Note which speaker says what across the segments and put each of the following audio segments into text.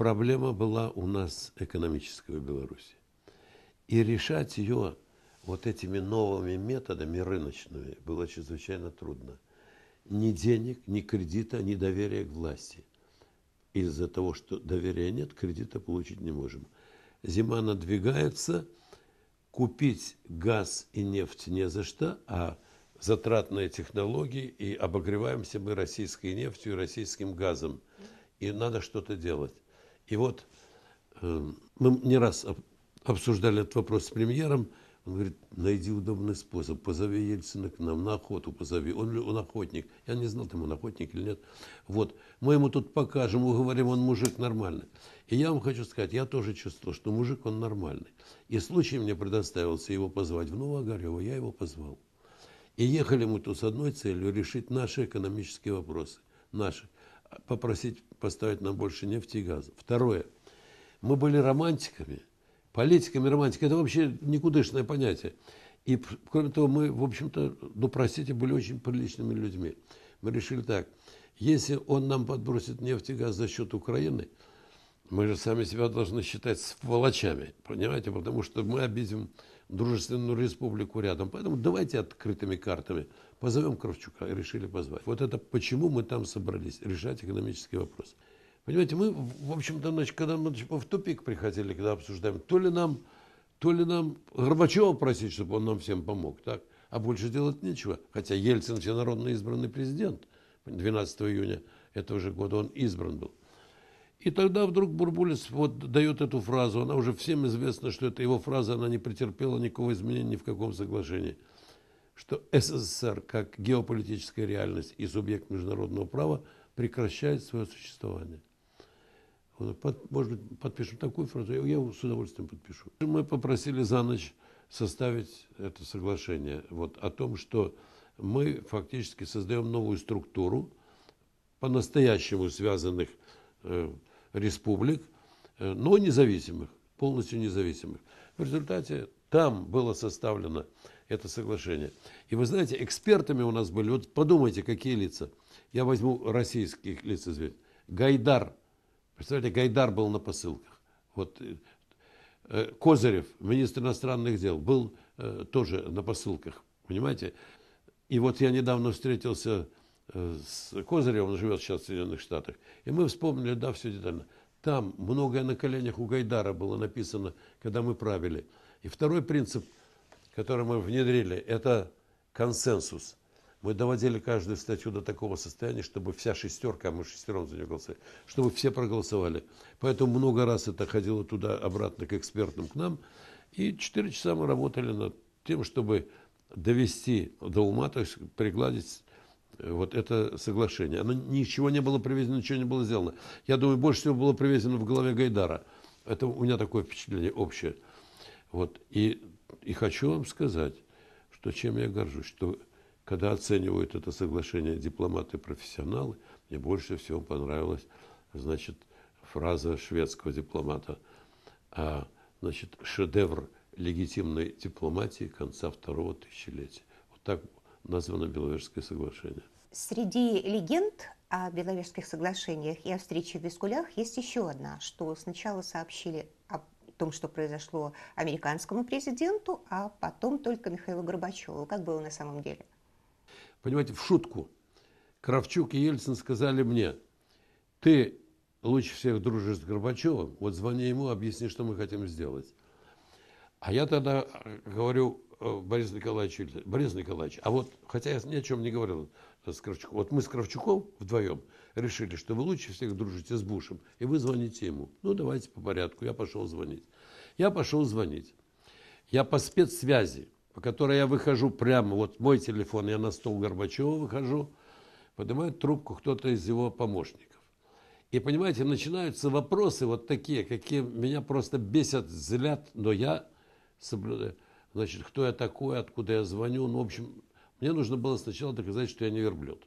Speaker 1: проблема была у нас экономическая в Беларуси. И решать ее вот этими новыми методами рыночными было чрезвычайно трудно. Ни денег, ни кредита, ни доверия к власти. Из-за того, что доверия нет, кредита получить не можем. Зима надвигается, купить газ и нефть не за что, а затратные технологии, и обогреваемся мы российской нефтью и российским газом. И надо что-то делать. И вот э, мы не раз обсуждали этот вопрос с премьером. Он говорит, найди удобный способ, позови Ельцина к нам на охоту, позови. Он, он охотник. Я не знал, там он охотник или нет. Вот, мы ему тут покажем, уговорим, он мужик нормальный. И я вам хочу сказать, я тоже чувствовал, что мужик он нормальный. И случай мне предоставился его позвать в Новоогарево, я его позвал. И ехали мы тут с одной целью решить наши экономические вопросы. Наши попросить поставить нам больше нефти и газа. Второе. Мы были романтиками, политиками романтика. Это вообще никудышное понятие. И, кроме того, мы, в общем-то, ну, простите, были очень приличными людьми. Мы решили так, если он нам подбросит нефть и газ за счет Украины – мы же сами себя должны считать сволочами, понимаете, потому что мы обидим дружественную республику рядом. Поэтому давайте открытыми картами. Позовем Кравчука, и решили позвать. Вот это почему мы там собрались, решать экономический вопрос. Понимаете, мы, в общем-то, значит, когда мы в тупик приходили, когда обсуждаем, то ли нам, то ли нам Горбачева просить, чтобы он нам всем помог, так? А больше делать нечего. Хотя Ельцин все всенародно избранный президент. 12 июня этого же года он избран был. И тогда вдруг Бурбулис вот дает эту фразу, она уже всем известна, что это его фраза, она не претерпела никакого изменения ни в каком соглашении, что СССР как геополитическая реальность и субъект международного права прекращает свое существование. Под, может быть, подпишем такую фразу, я его с удовольствием подпишу. Мы попросили за ночь составить это соглашение вот, о том, что мы фактически создаем новую структуру по-настоящему связанных э, республик, э, но независимых, полностью независимых. В результате там было составлено это соглашение. И вы знаете, экспертами у нас были, вот подумайте, какие лица. Я возьму российских лиц, извините. Гайдар. Представляете, Гайдар был на посылках. Вот э, э, Козырев, министр иностранных дел, был тоже на посылках. Понимаете? И вот я недавно встретился с Козыревым, он живет сейчас в Соединенных Штатах, и мы вспомнили, да, все детально. Там многое на коленях у Гайдара было написано, когда мы правили. И второй принцип, который мы внедрили, это консенсус. Мы доводили каждую статью до такого состояния, чтобы вся шестерка, а мы шестером за нее голосовали, чтобы все проголосовали. Поэтому много раз это ходило туда, обратно к экспертам, к нам. И четыре часа мы работали над тем, чтобы довести до ума, то есть пригладить вот это соглашение. Оно, ничего не было привезено, ничего не было сделано. Я думаю, больше всего было привезено в голове Гайдара. Это у меня такое впечатление общее. Вот. И, и хочу вам сказать, что чем я горжусь, что когда оценивают это соглашение дипломаты-профессионалы, мне больше всего понравилась, значит, фраза шведского дипломата, а, значит, шедевр легитимной дипломатии конца второго тысячелетия. Вот так названо Беловежское соглашение. Среди легенд о Беловежских соглашениях и о встрече в Вискулях есть еще одна, что сначала сообщили о том, что произошло американскому президенту, а потом только Михаилу Горбачеву. Как было на самом деле? Понимаете, в шутку Кравчук и Ельцин сказали мне, ты лучше всех дружишь с Горбачевым, вот звони ему, объясни, что мы хотим сделать. А я тогда э, говорю, Э, Борис Николаевич, Борис Николаевич, а вот, хотя я ни о чем не говорил э, с Кравчуком, вот мы с Кравчуком вдвоем решили, что вы лучше всех дружите с Бушем, и вы звоните ему. Ну, давайте по порядку, я пошел звонить. Я пошел звонить. Я по спецсвязи, по которой я выхожу прямо, вот мой телефон, я на стол Горбачева выхожу, поднимает трубку кто-то из его помощников. И понимаете, начинаются вопросы вот такие, какие меня просто бесят, злят, но я соблюдаю значит, кто я такой, откуда я звоню. Ну, в общем, мне нужно было сначала доказать, что я не верблюд.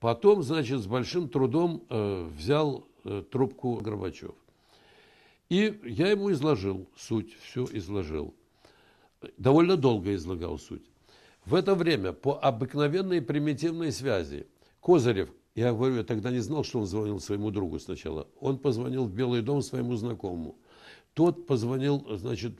Speaker 1: Потом, значит, с большим трудом э, взял э, трубку Горбачев. И я ему изложил суть, все изложил. Довольно долго излагал суть. В это время по обыкновенной примитивной связи Козырев, я говорю, я тогда не знал, что он звонил своему другу сначала, он позвонил в Белый дом своему знакомому. Тот позвонил, значит,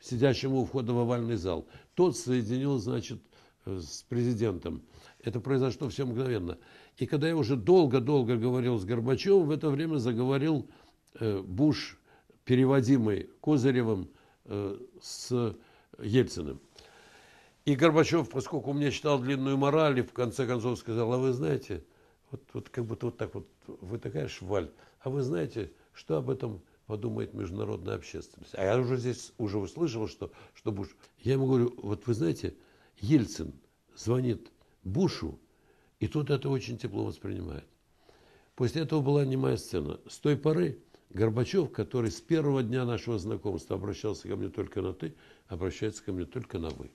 Speaker 1: сидящему у входа в овальный зал. Тот соединил, значит, э, с президентом. Это произошло все мгновенно. И когда я уже долго-долго говорил с Горбачевым, в это время заговорил э, Буш, переводимый Козыревым э, с Ельциным. И Горбачев, поскольку мне читал длинную мораль, и в конце концов сказал, а вы знаете, вот, вот как будто вот так вот, вы такая шваль, а вы знаете, что об этом подумает международная общественность? А я уже здесь уже услышал, что, что Буш... Я ему говорю, вот вы знаете, Ельцин звонит Бушу, и тот это очень тепло воспринимает. После этого была немая сцена. С той поры Горбачев, который с первого дня нашего знакомства обращался ко мне только на «ты», обращается ко мне только на «вы».